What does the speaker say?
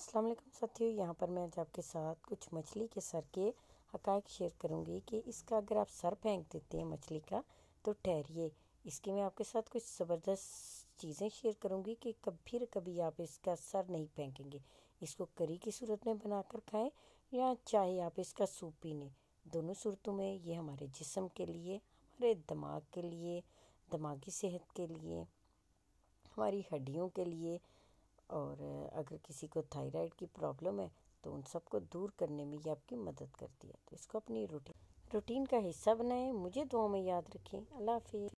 अस्सलाम वालेकुम साथियों यहाँ पर मैं आज आपके साथ कुछ मछली के सर के हकायक शेयर करूँगी कि इसका अगर आप सर फेंक देते हैं मछली का तो ठहरिए इसके मैं आपके साथ कुछ ज़बरदस्त चीज़ें शेयर करूँगी कि कभी कभी आप इसका सर नहीं फेंकेंगे इसको करी की सूरत में बनाकर खाएं या चाहे आप इसका सूप पी लें दोनों सूरतों में ये हमारे जिसम के लिए हमारे दिमाग के लिए दिमागी सेहत के लिए हमारी हड्डियों के लिए और अगर किसी को थायराइड की प्रॉब्लम है तो उन सबको दूर करने में ये आपकी मदद करती है तो इसको अपनी रूटीन रूटीन का हिस्सा बनाएं मुझे दुआ में याद रखें अल्लाह हाफि